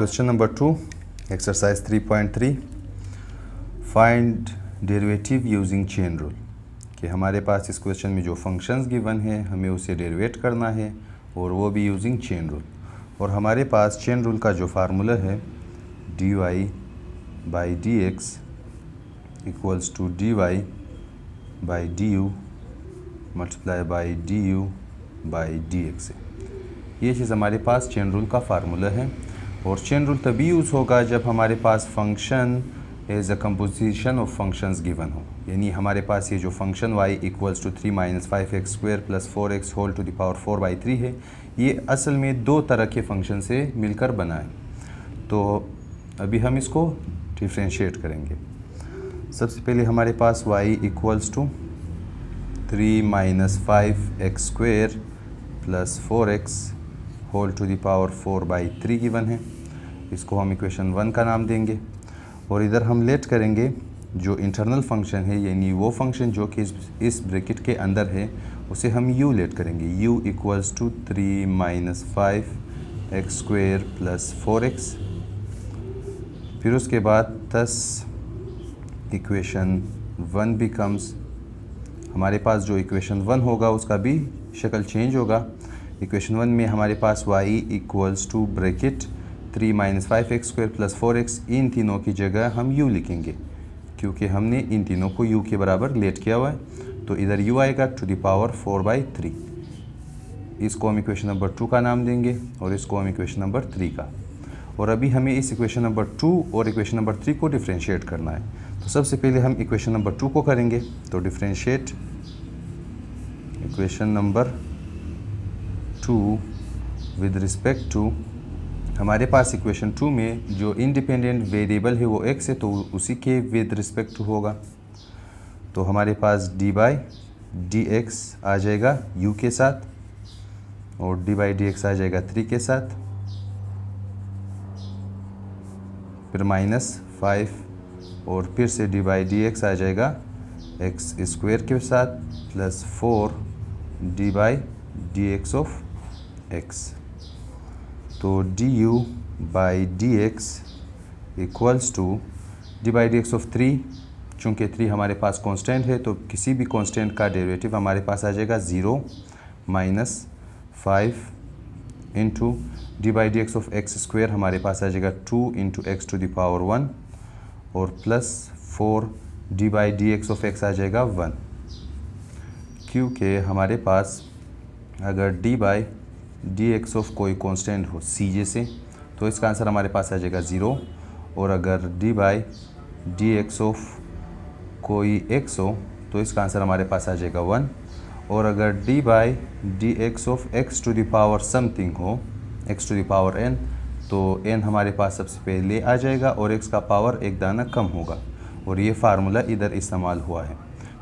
Question number three exercise 3.3, find derivative using chain rule. कि हमारे पास इस क्वेश्चन में जो फंक्शंस गिवन है हमें उसे डेरिवेट करना है और वो भी यूजिंग चेन रूल और हमारे पास चेन रूल का जो फार्मूला है d y by d x equals to d y by d u multiply by d u by d x है ये चीज़ हमारे पास चेन रूल का फार्मूला है चेन रूल तभी यूज़ होगा जब हमारे पास function as a composition of functions given हो यानी हमारे पास ये जो function y equals to three minus five x square plus four x whole to the power four by three है ये असल में दो तरह के फंक्शन से मिलकर बना है तो अभी हम इसको डिफ्रेंशिएट करेंगे सबसे पहले हमारे पास y equals to three minus five x square plus four x whole to the power four by three given है इसको हम इक्वेशन वन का नाम देंगे और इधर हम लेट करेंगे जो इंटरनल फंक्शन है यानी वो फंक्शन जो कि इस, इस ब्रैकेट के अंदर है उसे हम u लेट करेंगे u equals to three minus five x square plus four x फिर उसके बाद दस इक्वेशन वन बिकम्स हमारे पास जो इक्वेशन वन होगा उसका भी शक्ल चेंज होगा इक्वेशन वन में हमारे पास y equals to bracket three minus five x square plus four x इन तीनों की जगह हम यू लिखेंगे क्योंकि हमने इन तीनों को यू के बराबर लेट किया हुआ है तो इधर यू आएगा to the power four by three इसको हम इक्वेशन नंबर टू का नाम देंगे और इसको हम इक्वेशन नंबर थ्री का और अभी हमें इस इक्वेशन नंबर टू और इक्वेशन नंबर थ्री को डिफ्रेंशिएट करना है तो सबसे पहले हम इक्वेशन नंबर टू को करेंगे तो differentiate equation number two with respect to हमारे पास इक्वेशन टू में जो इंडिपेंडेंट वेरिएबल है वो एक्स है तो उसी के विद रिस्पेक्ट टू होगा तो हमारे पास डी बाई डी एक्स आ जाएगा यू के साथ और डी बाई डी एक्स आ जाएगा थ्री के साथ फिर माइनस फाइव और फिर से डी बाई डी एक्स आ जाएगा एक्स स्क्वेयर के साथ plus four d by d x of x तो d u by d x equals to d by d x of three चूँकि थ्री हमारे पास कांस्टेंट है तो किसी भी कांस्टेंट का डेरिवेटिव हमारे पास आ जाएगा zero minus five into d by d x of x square हमारे पास आ जाएगा two into x to the power one और plus four d by d x of x आ जाएगा वन क्योंकि हमारे पास अगर d by d x of कोई कॉन्स्टेंट हो सी जे से तो इसका आंसर हमारे पास आ जाएगा ज़ीरो और अगर d by d x of कोई एक्स हो तो इसका आंसर हमारे पास आ जाएगा वन और अगर d by d x of x to the power something हो एक्स टू दावर एन तो एन हमारे पास सबसे पहले आ जाएगा और एक्स का पावर एक दाना कम होगा और ये फार्मूला इधर इस्तेमाल हुआ है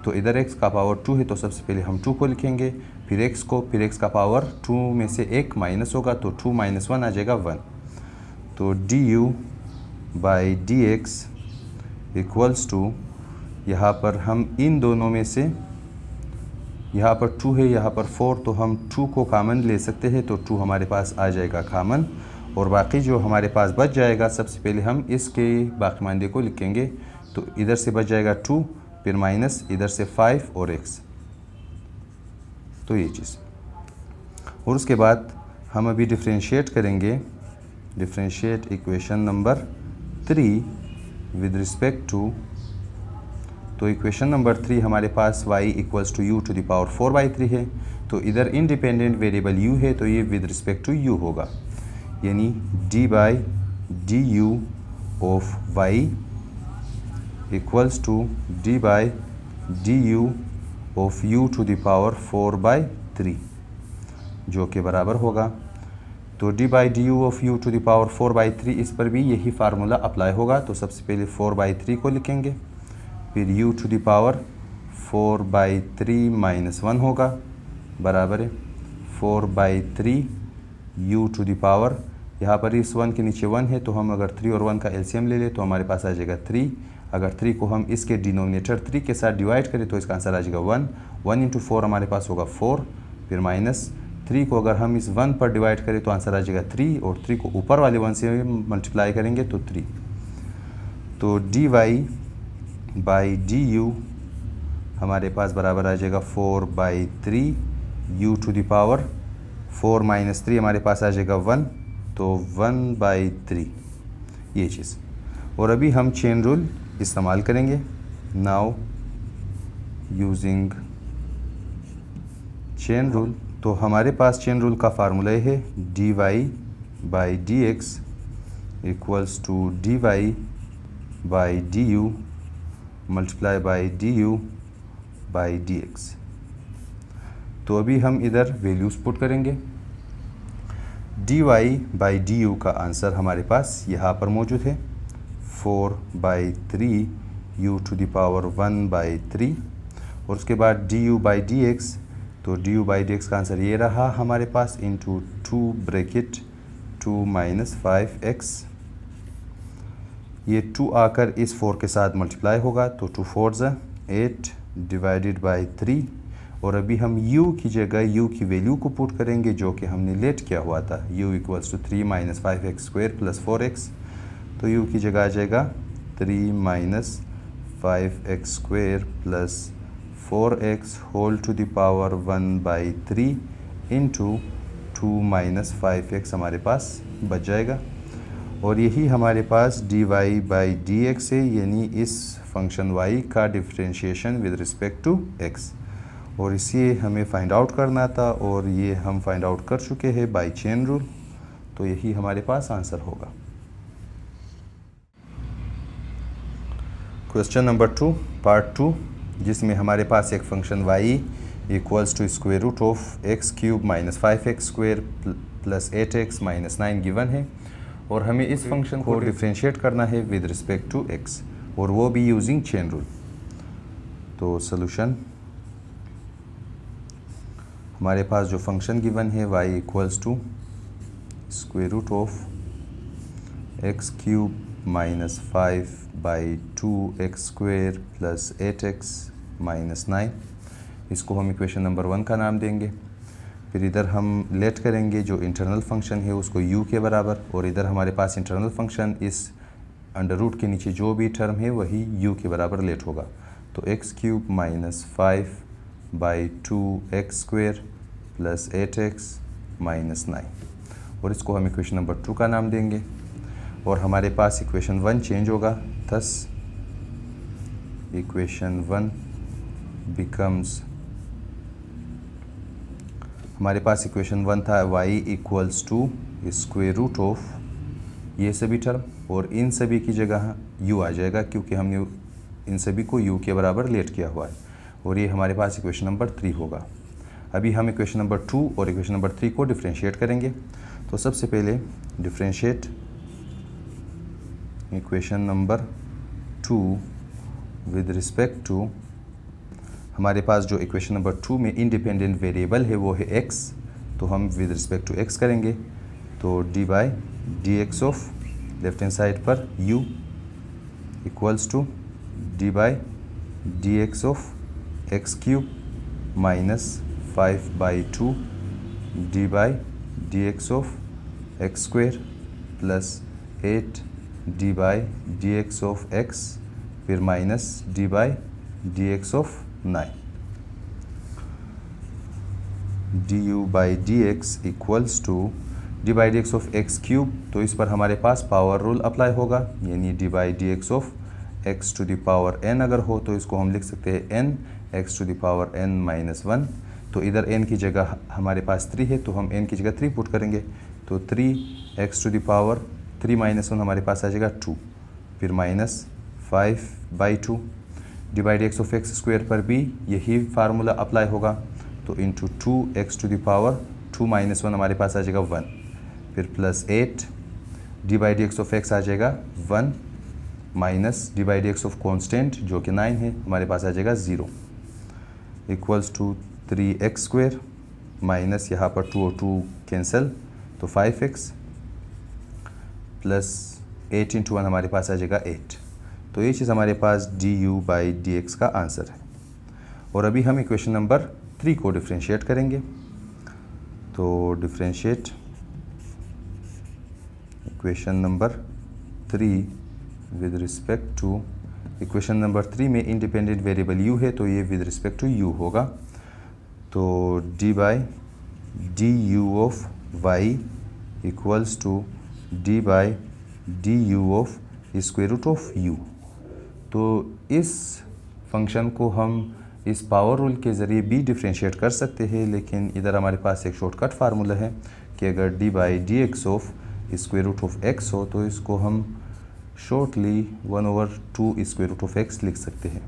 तो इधर एक्स का पावर टू है तो सबसे पहले हम टू को लिखेंगे फिर एक्स को फिर एक्स का पावर टू में से एक माइनस होगा तो टू माइनस वन आ जाएगा वन तो d u by d x equals to यहाँ पर हम इन दोनों में से यहाँ पर टू है यहाँ पर फोर तो हम टू को कामन ले सकते हैं तो टू हमारे पास आ जाएगा कामन और बाकी जो हमारे पास बच जाएगा सबसे पहले हम इसके बाकी मानदे को लिखेंगे तो इधर से बच जाएगा टू फिर माइनस इधर से फाइव और एक्स तो ये चीज़ और उसके बाद हम अभी डिफ्रेंशिएट करेंगे differentiate equation number three with respect to तो इक्वेशन नंबर थ्री हमारे पास y equals to u to the power four by three है तो इधर इंडिपेंडेंट वेरिएबल u है तो ये विद रिस्पेक्ट टू u होगा यानी d by d u of y equals to d by d u of u to the power four by three जो के बराबर होगा तो d by d u of u to the power four by three इस पर भी यही formula apply होगा तो सबसे पहले फोर बाई थ्री को लिखेंगे फिर u to the power four by three minus one होगा बराबर है four by three u to the power यहाँ पर इस वन के नीचे वन है तो हम अगर थ्री और वन का एल्शियम ले लें तो हमारे पास आ जाएगा थ्री अगर थ्री को हम इसके डिनोमिनेटर थ्री के साथ डिवाइड करें तो इसका आंसर आ जाएगा वन वन इंटू फोर हमारे पास होगा फोर फिर माइनस थ्री को अगर हम इस वन पर डिवाइड करें तो आंसर आ जाएगा थ्री और थ्री को ऊपर वाले वन से मल्टीप्लाई करेंगे तो थ्री तो d y by d u हमारे पास बराबर आ जाएगा four by three u to the power four minus three हमारे पास आ जाएगा वन तो वन बाई थ्री ये चीज़ और अभी हम चेन रूल इस्तेमाल करेंगे नाव यूजिंग चेन रूल तो हमारे पास चेन रूल का फार्मूला है d y by d x equals to d y by d u multiply by d u by d x तो अभी हम इधर वैल्यूज़ पुट करेंगे d y by d u का आंसर हमारे पास यहाँ पर मौजूद है four by three u to the power one by three और उसके बाद d u by d x तो d u by d x का आंसर ये रहा हमारे पास into two bracket two minus five x ये टू आकर इस फोर के साथ मल्टीप्लाई होगा तो टू फोर ज़ा एट डिवाइडेड बाई थ्री और अभी हम u की जगह u की वैल्यू को पुट करेंगे जो कि हमने लेट किया हुआ था u equals to three minus five x square plus four x तो यू की जगह आ जाएगा three minus five x square plus four x whole to the power one by three into two minus five x हमारे पास बच जाएगा और यही हमारे पास d y by d x है यानी इस फंक्शन वाई का differentiation with respect to x और इसे हमें फाइंड आउट करना था और ये हम फाइंड आउट कर चुके हैं बाई चेन रूल तो यही हमारे पास आंसर होगा question number two part two जिसमें हमारे पास एक function y equals to square root of x cube minus five x square plus eight x minus nine given है और हमें इस फंक्शन को डिफ्रेंशिएट करना है विद रिस्पेक्ट टू एक्स और वो भी यूजिंग चेन रूल तो सोल्यूशन हमारे पास जो फंक्शन गिवन है y equals to square root of x cube minus five by two x square plus eight x minus nine इसको हम इक्वेशन नंबर वन का नाम देंगे फिर इधर हम लेट करेंगे जो इंटरनल फंक्शन है उसको u के बराबर और इधर हमारे पास इंटरनल फंक्शन इस अंडर रूट के नीचे जो भी टर्म है वही u के बराबर लेट होगा तो x cube minus five by two x square plus eight x minus nine और इसको हम इक्वेशन नंबर टू का नाम देंगे और हमारे पास इक्वेशन वन चेंज होगा thus equation वन becomes हमारे पास इक्वेशन वन था y equals to square root of ये सभी टर्म और इन सभी की जगह u आ जाएगा क्योंकि हमने इन सभी को u के बराबर लेट किया हुआ है और ये हमारे पास इक्वेशन नंबर थ्री होगा अभी हम इक्वेशन नंबर टू और इक्वेशन नंबर थ्री को डिफ्रेंशिएट करेंगे तो सबसे पहले differentiate equation number two with respect to हमारे पास जो इक्वेशन नंबर टू में इंडिपेंडेंट वेरिएबल है वो है एक्स तो हम विद रिस्पेक्ट टू एक्स करेंगे तो d by d x of left hand side पर u equals to d by d x of x cube minus five by two d by d x of x square plus eight d by d x of x फिर minus d by d x of nine d u by d x equals to d by d x of x cube तो इस पर हमारे पास power rule apply होगा यानी d by d x of x to the power n अगर हो तो इसको हम लिख सकते हैं n x to the power n minus one तो इधर एन की जगह हमारे पास थ्री है तो हम एन की जगह थ्री पुट करेंगे तो three x to the power three minus one हमारे पास आ जाएगा टू फिर minus five by two divide x of x square पर भी यही फार्मूला अप्लाई होगा तो into two x to the power two minus one हमारे पास आ जाएगा वन फिर plus eight divide x of x आ जाएगा one minus divide x of constant जो कि नाइन है हमारे पास आ जाएगा zero equals to three x square minus यहाँ पर टू और टू कैंसल तो five x plus eight into one हमारे पास आ जाएगा एट तो ये चीज़ हमारे पास d u by d x का आंसर है और अभी हम इक्वेशन नंबर थ्री को डिफ्रेंशिएट करेंगे तो differentiate equation number three with respect to equation number three में इंडिपेंडेंट वेरिएबल यू है तो ये विद रिस्पेक्ट टू यू होगा तो d by d u of y equals to d by d u of square root of u तो इस function को हम इस पावर रूल के ज़रिए भी डिफ्रेंशिएट कर सकते हैं लेकिन इधर हमारे पास एक शॉर्टकट फार्मूला है कि अगर d by d x of square root of x हो तो इसको हम shortly one over two square root of x लिख सकते हैं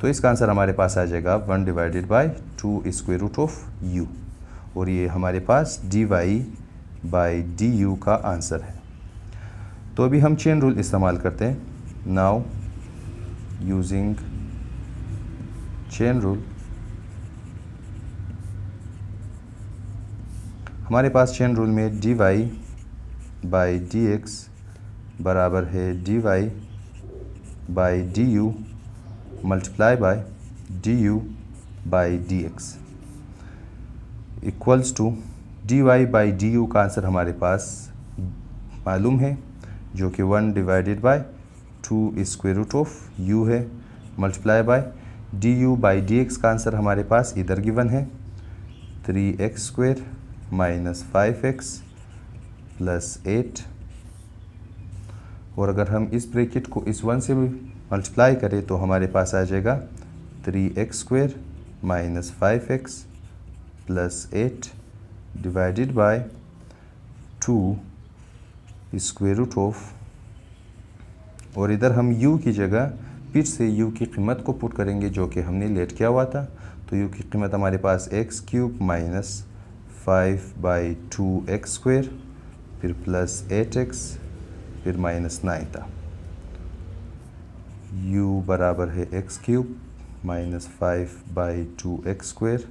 तो इसका आंसर हमारे पास आ जाएगा one divided by two square root of u और ये हमारे पास d y by d u का आंसर है तो अभी हम चेन रूल इस्तेमाल करते हैं नाउ यूजिंग चेन रूल हमारे पास चेन रूल में d y by d x बराबर है d y by d u multiply by d u by d x equals to d y by d u का answer हमारे पास मालूम है जो कि one divided by two square root of u है multiply by d u by d x का answer हमारे पास इधर गिवन है three x square minus five x plus eight और अगर हम इस ब्रैकेट को इस वन से मल्टीप्लाई करें तो हमारे पास आ जाएगा three x square minus five x plus eight divided by 2 square root of और इधर हम u की जगह फिर से u की कीमत को पुट करेंगे जो कि हमने लेट किया हुआ था तो u की कीमत हमारे पास x cube minus five by two x square फिर प्लस एट एक्स फिर माइनस नाइन था u बराबर है x cube minus five by two x square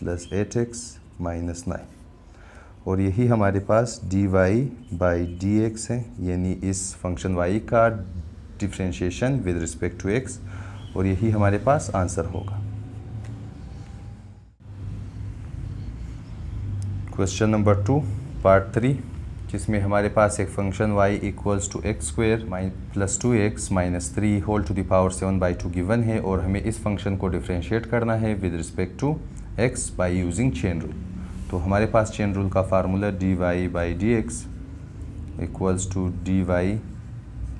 plus eight x minus nine और यही हमारे पास d y by d x है यानी इस फंक्शन वाई का differentiation with respect to x और यही हमारे पास आंसर होगा question number two part three जिसमें हमारे पास एक function y equals to x square plus two x minus three whole to the power seven by two given है और हमें इस फंक्शन को डिफ्रेंशिएट करना है with respect to x by using chain rule तो हमारे पास चेन रूल का formula d y by d x equals to d y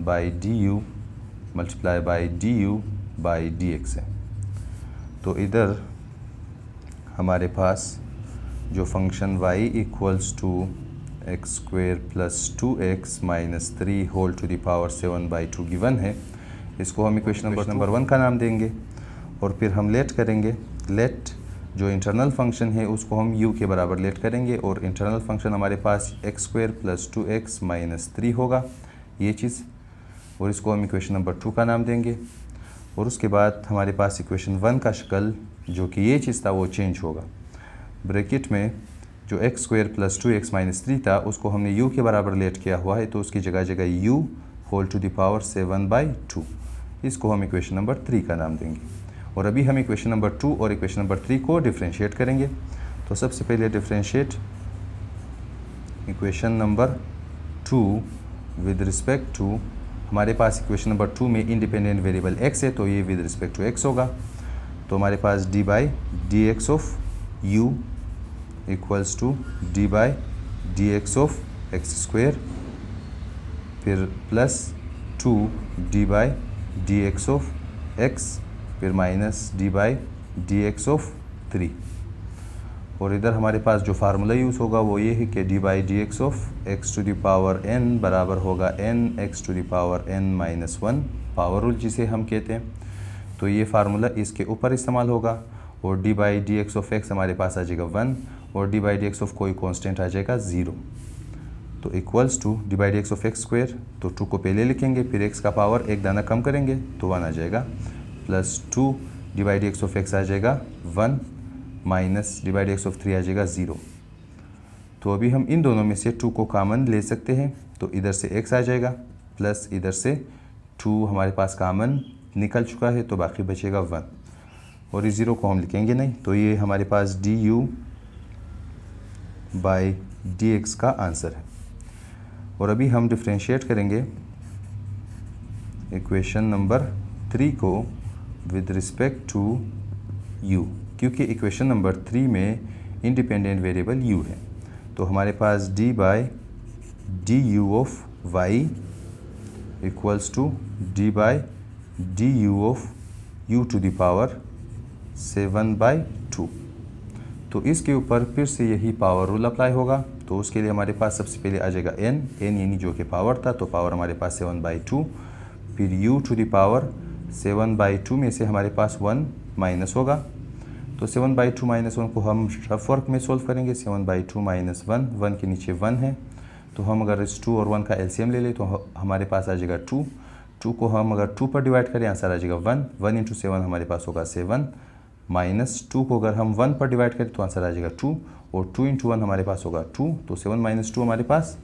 by d u multiply by d u by d x है तो इधर हमारे पास जो function y equals to x square plus two x minus three whole to the power seven by two given है इसको हम equation number number one का नाम देंगे और फिर हम लेट करेंगे लेट जो इंटरनल फंक्शन है उसको हम यू के बराबर लेट करेंगे और इंटरनल फंक्शन हमारे पास x square plus two x minus three होगा ये चीज़ और इसको हम इक्वेशन नंबर टू का नाम देंगे और उसके बाद हमारे पास इक्वेशन वन का शक्ल जो कि ये चीज़ था वो चेंज होगा ब्रैकेट में जो x square plus two x minus three था उसको हमने यू के बराबर लेट किया हुआ है तो उसकी जगह जगह u whole to the power seven by two इसको हम इक्वेशन नंबर थ्री का नाम देंगे और अभी हम इक्वेशन नंबर टू और इक्वेशन नंबर थ्री को डिफ्रेंशिएट करेंगे तो सबसे पहले differentiate equation number two with respect to हमारे पास इक्वेशन नंबर टू में इंडिपेंडेंट वेरिएबल एक्स है तो ये विद रिस्पेक्ट टू एक्स होगा तो हमारे पास d by d x of u equals to d by d x of x square फिर plus two d by d x of x फिर minus d by d x of three और इधर हमारे पास जो फार्मूला यूज़ होगा वो ये है कि d by d x of x to the power n बराबर होगा n x to the power n minus one power rule जिसे हम कहते हैं तो ये फार्मूला इसके ऊपर इस्तेमाल होगा और d by d x of x हमारे पास आ जाएगा वन और d by d x of कोई कॉन्स्टेंट आ जाएगा ज़ीरो तो equals to d by d x of x square तो टू को पहले लिखेंगे फिर एक्स का पावर एक दाना कम करेंगे तो वन आ जाएगा plus two divide x of x आ जाएगा one minus divide x of three आ जाएगा ज़ीरो तो अभी हम इन दोनों में से टू को कामन ले सकते हैं तो इधर से एक्स आ जाएगा प्लस इधर से टू हमारे पास कामन निकल चुका है तो बाकी बचेगा वन और इस ज़ीरो को हम लिखेंगे नहीं तो ये हमारे पास d u by d x का आंसर है और अभी हम डिफ्रेंशिएट करेंगे इक्वेशन नंबर थ्री को विद रिस्पेक्ट टू यू क्योंकि इक्वेशन नंबर थ्री में इंडिपेंडेंट वेरिएबल यू है तो हमारे पास d by d u of y equals to d by d u of u to the power seven by two तो इसके ऊपर फिर से यही पावर रूल अप्लाई होगा तो उसके लिए हमारे पास सबसे पहले आ जाएगा एन एन यानी जो कि पावर था तो पावर हमारे पास सेवन बाई टू फिर u to the power seven by two में से हमारे पास वन माइनस होगा तो seven by two minus one को हम रफ वर्क में सोल्व करेंगे seven by two minus one one के नीचे वन है तो हम अगर इस टू और वन का एलसीएम ले लें तो हमारे पास आ जाएगा टू टू को हम अगर टू पर डिवाइड करें आंसर आ जाएगा वन वन इंटू सेवन हमारे पास होगा सेवन माइनस टू को अगर हम वन पर डिवाइड करें तो आंसर आ जाएगा टू और टू इंटू वन हमारे पास होगा टू तो सेवन माइनस टू हमारे पास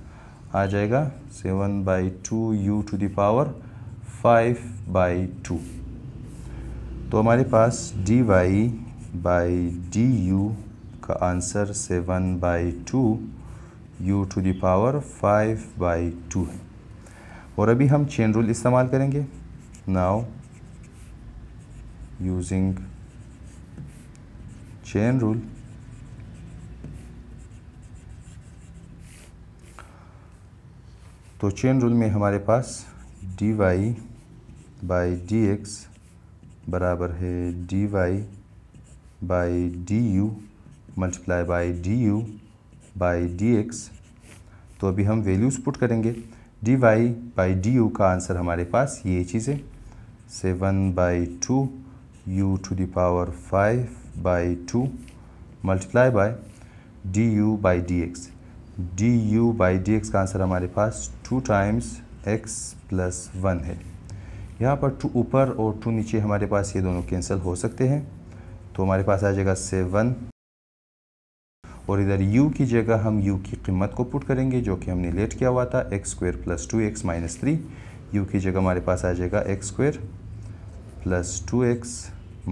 आ जाएगा seven by two u to the power five by two तो हमारे पास d y by d u का answer seven by two u to the power five by two है और अभी हम चेन रूल इस्तेमाल करेंगे नाउ यूजिंग चेन रूल तो चेन रूल में हमारे पास d y by d x बराबर है d y by d u multiply by d u by d x तो अभी हम वैल्यूज़ पुट करेंगे d y by d u का आंसर हमारे पास ये है seven by two u to the power five by two multiply by d u by d x d u by d x का आंसर हमारे पास two times x plus one है यहाँ पर टू ऊपर और टू नीचे हमारे पास ये दोनों कैंसिल हो सकते हैं तो हमारे पास आ जाएगा सेवन और इधर u की जगह हम u की कीमत को पुट करेंगे जो कि हमने लेट किया हुआ था x square plus two x minus three u की जगह हमारे पास आ जाएगा x square plus two x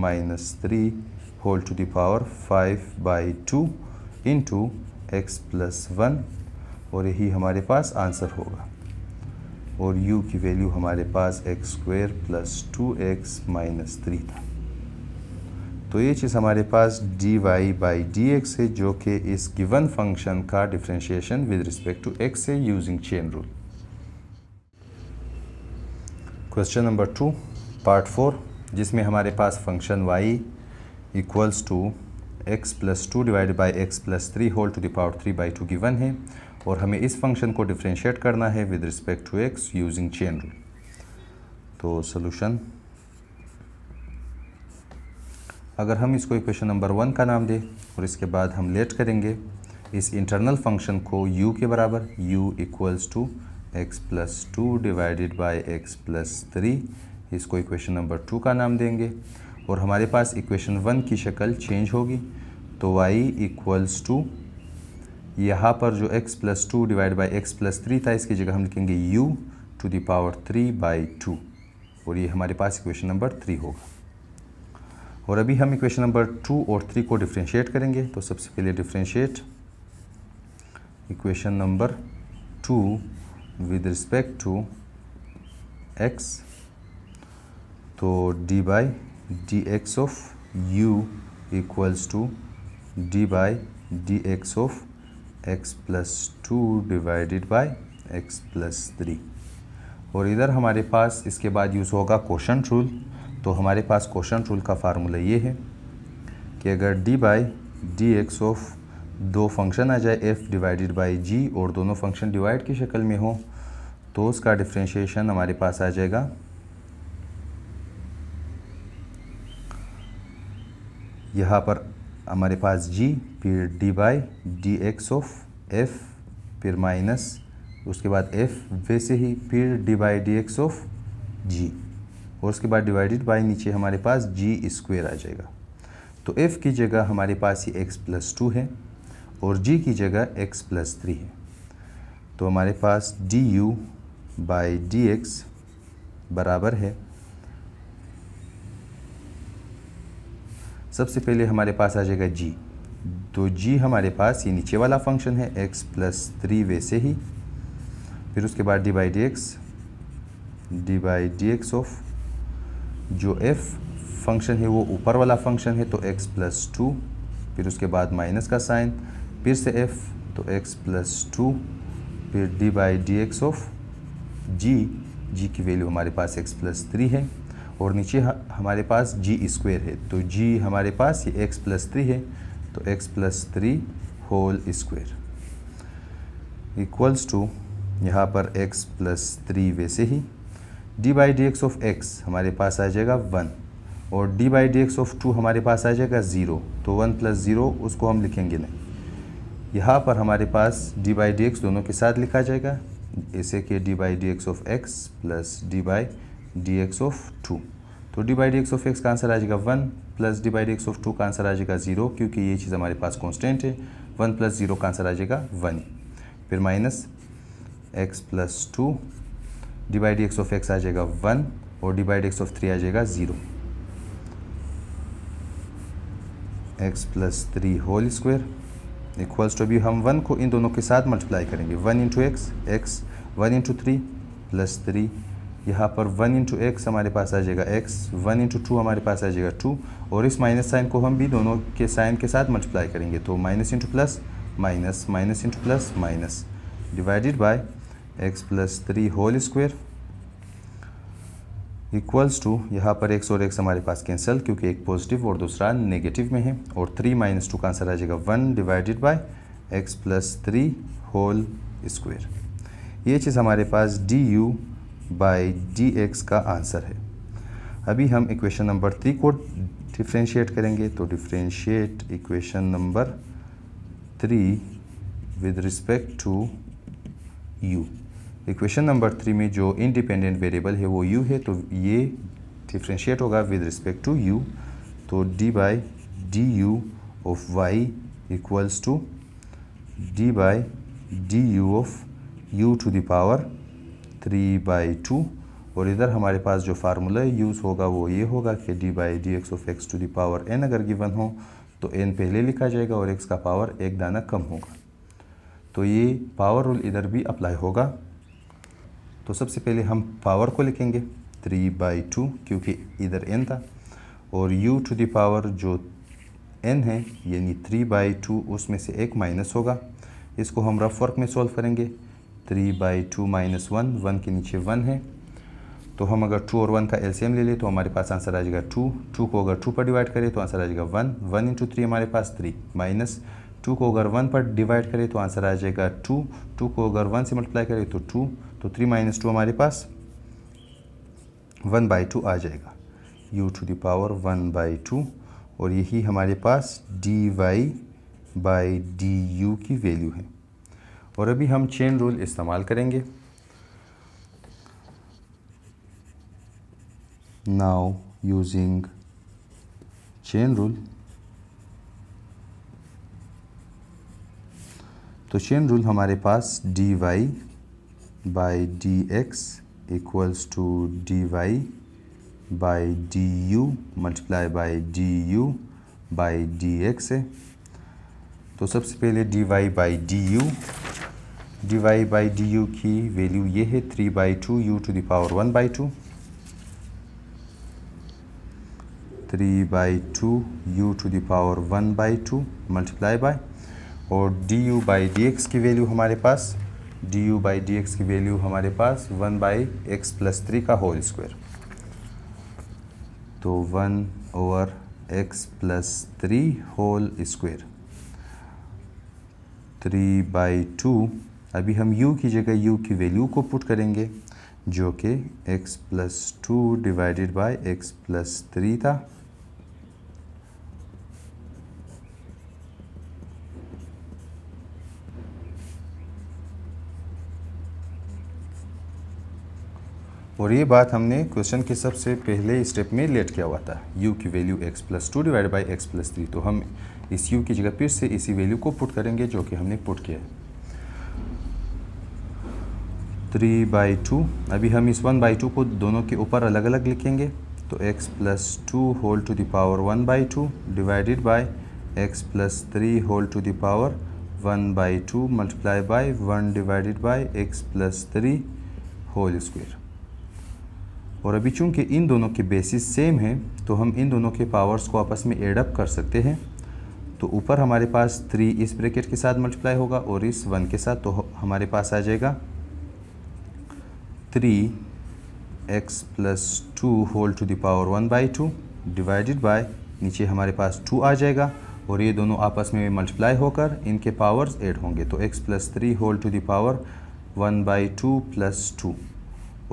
minus three whole to the power five by two into x plus one और यही हमारे पास आंसर होगा और u की वैल्यू हमारे पास x square plus two x minus three था तो ये चीज़ हमारे पास d y by d x है जो कि इस गिवन फंक्शन का differentiation with respect to x है using chain rule question number two part four जिसमें हमारे पास function y equals to x plus two divide by x plus three whole to the power three by two given है और हमें इस function को differentiate करना है with respect to x using chain rule तो सोल्यूशन अगर हम इसको इक्वेशन नंबर वन का नाम दें और इसके बाद हम लेट करेंगे इस इंटरनल फंक्शन को u के बराबर u equals to x plus two divided by x plus three इसको इक्वेशन नंबर टू का नाम देंगे और हमारे पास इक्वेशन वन की शक्ल चेंज होगी तो y इक्वल्स टू यहाँ पर जो x plus two divide by x plus three था इसकी जगह हम लिखेंगे u to the power three by two और ये हमारे पास इक्वेशन नंबर थ्री होगा और अभी हम इक्वेशन नंबर टू और थ्री को डिफ्रेंशिएट करेंगे तो सबसे पहले differentiate equation number two with respect to x तो d by d x of u equals to d by d x of x plus two divided by x plus three और इधर हमारे पास इसके बाद यूज़ होगा क्वेश्चन रूल तो हमारे पास क्वेश्चन रूल का फार्मूला ये है कि अगर d by d x of दो फंक्शन आ जाए एफ डिवाइडेड बाई जी और दोनों फंक्शन डिवाइड की शक्ल में हो तो उसका डिफ्रेंशिएशन हमारे पास आ जाएगा यहाँ पर हमारे पास जी फिर d by d x of f फिर माइनस उसके बाद एफ वैसे ही फिर d by d x of g और उसके बाद डिवाइडेड बाई नीचे हमारे पास जी स्क्वेयर आ जाएगा तो एफ़ की जगह हमारे पास ये एक्स प्लस टू है और जी की जगह एक्स प्लस थ्री है तो हमारे पास d u by d x बराबर है सबसे पहले हमारे पास आ जाएगा जी तो जी हमारे पास ये नीचे वाला फंक्शन है एक्स प्लस थ्री वैसे ही फिर उसके बाद d by d x d by d x of जो एफ़ फंक्शन है वो ऊपर वाला फंक्शन है तो एक्स प्लस टू फिर उसके बाद माइनस का साइन फिर से एफ तो एक्स प्लस टू फिर d by d x of g g की वैल्यू हमारे पास एक्स प्लस थ्री है और नीचे हमारे पास जी स्क्वेयर है तो जी हमारे पास ये एक्स प्लस थ्री है तो x plus three whole square equals to यहाँ पर एक्स प्लस थ्री वैसे ही d by d x of x हमारे पास आ जाएगा वन और d by d x of two हमारे पास आ जाएगा ज़ीरो तो वन प्लस ज़ीरो उसको हम लिखेंगे नहीं यहाँ पर हमारे पास डी बाई डी एक्स दोनों के साथ लिखा जाएगा जैसे कि d by d x of x plus d by d x of two तो d by d x of x का आंसर आ जाएगा one plus d by d x of two का आंसर आ जाएगा ज़ीरो क्योंकि ये चीज़ हमारे पास कॉन्स्टेंट है वन प्लस ज़ीरो का आंसर आ जाएगा वन फिर minus x plus two d by d x of x आ जाएगा वन और d by d x of three आ जाएगा zero x plus three whole square equals to अभी हम वन को इन दोनों के साथ मल्टीप्लाई करेंगे one into x x one into three plus three यहाँ पर वन इंटू एक्स हमारे पास आ जाएगा एक्स वन इंटू टू हमारे पास आ जाएगा टू और इस माइनस साइन को हम भी दोनों के साइन के साथ मल्टीप्लाई करेंगे तो minus into plus minus minus into plus minus divided by x plus three whole square equals to यहाँ पर एक्स और एक्स हमारे पास कैंसल क्योंकि एक पॉजिटिव और दूसरा नेगेटिव में है और थ्री माइनस टू का आंसर आ जाएगा one divided by x plus three whole square ये चीज़ हमारे पास d u by d x का आंसर है अभी हम इक्वेशन नंबर थ्री को डिफ्रेंशिएट करेंगे तो differentiate equation number three with respect to u equation number three में जो इंडिपेंडेंट वेरिएबल है वो यू है तो ये डिफ्रेंशिएट होगा विद रिस्पेक्ट टू यू तो d by d u of y equals to d by d u of u to the power three by two और इधर हमारे पास जो फार्मूला यूज़ होगा वो ये होगा कि d by d x of x to the power n अगर गिवन हो तो एन पहले लिखा जाएगा और एक्स का पावर एक दाना कम होगा तो ये पावर रूल इधर भी अप्लाई होगा तो सबसे पहले हम पावर को लिखेंगे थ्री बाई टू क्योंकि इधर एन था और यू टू दी पावर जो एन है यानी थ्री बाई टू उसमें से एक माइनस होगा इसको हम रफ वर्क में सॉल्व करेंगे three by two minus one one के नीचे वन है तो हम अगर टू और वन का एलसीएम ले लें तो हमारे पास आंसर आ जाएगा टू टू को अगर टू पर डिवाइड करें तो आंसर आ जाएगा वन वन इंटू थ्री हमारे पास थ्री माइनस टू को अगर वन पर डिवाइड करें तो आंसर आ जाएगा टू टू को अगर वन से मल्टीप्लाई करें तो टू तो थ्री माइनस टू हमारे पास वन बाई टू आ जाएगा u to the power one by two और यही हमारे पास d y by d u की वैल्यू है और अभी हम चेन रूल इस्तेमाल करेंगे नाउ यूजिंग चेन रूल तो चेन रूल हमारे पास d y by d x equals to d y by d u multiply by d u by d x है तो सबसे पहले d y by d u d y by d u की value ये है three by two u to the power one by two three by two u to the power one by two multiply by और d u by d x की value हमारे पास d u by d x की value हमारे पास one by x plus three का whole square तो one over x plus three whole square three by two अभी हम u की जगह u की वैल्यू को पुट करेंगे जो कि x plus two divided by x plus three था और ये बात हमने क्वेश्चन के सबसे पहले स्टेप में लेट किया हुआ था u की value x plus two divide by x plus three तो हम इस u की जगह फिर से इसी वैल्यू को पुट करेंगे जो कि हमने पुट किया है थ्री बाई टू अभी हम इस वन बाई टू को दोनों के ऊपर अलग अलग लिखेंगे तो x plus two whole to the power one by two divided by x plus three whole to the power one by two multiply by one divided by x plus three whole square और अभी चूंकि इन दोनों के बेसिस सेम हैं तो हम इन दोनों के पावर्स को आपस में एडअप कर सकते हैं तो ऊपर हमारे पास थ्री इस ब्रैकेट के साथ मल्टीप्लाई होगा और इस वन के साथ तो हमारे पास आ जाएगा three x plus two whole to the power one by two divided by नीचे हमारे पास टू आ जाएगा और ये दोनों आपस में मल्टीप्लाई होकर इनके पावर्स ऐड होंगे तो x plus three whole to the power one by two plus two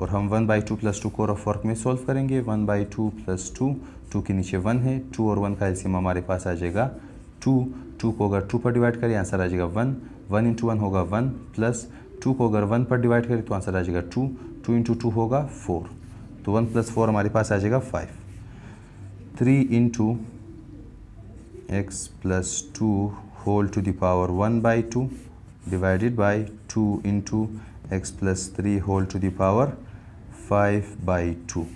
और हम one by two plus two core of work में सॉल्व करेंगे one by two plus two two के नीचे वन है टू और वन का एल्सियम हमारे पास आ जाएगा टू टू को अगर टू पर डिवाइड करें आंसर आ जाएगा वन वन इंटू वन होगा वन प्लस टू को अगर वन पर डिवाइड करें तो आंसर आ जाएगा टू टू इंटू टू होगा फोर तो वन प्लस फोर हमारे पास आ जाएगा five three into x plus two whole to the power one by two divided by two into x plus three whole to the power five by two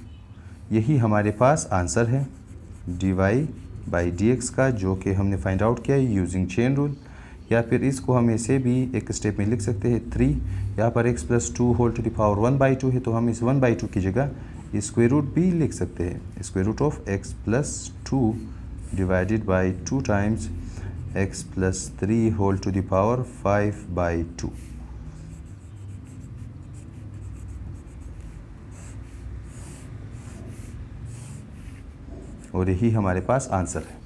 यही हमारे पास answer है d y by d x का जो कि हमने find out किया है यूजिंग चेन रूल या फिर इसको हम ऐसे भी एक स्टेप में लिख सकते हैं थ्री यहाँ पर x plus two whole to power one by two है तो हम इस वन बाई टू की जगह स्क्वेयर रूट भी लिख सकते हैं square root of x plus two divided by two times x plus three whole to the power five by two और यही हमारे पास आंसर है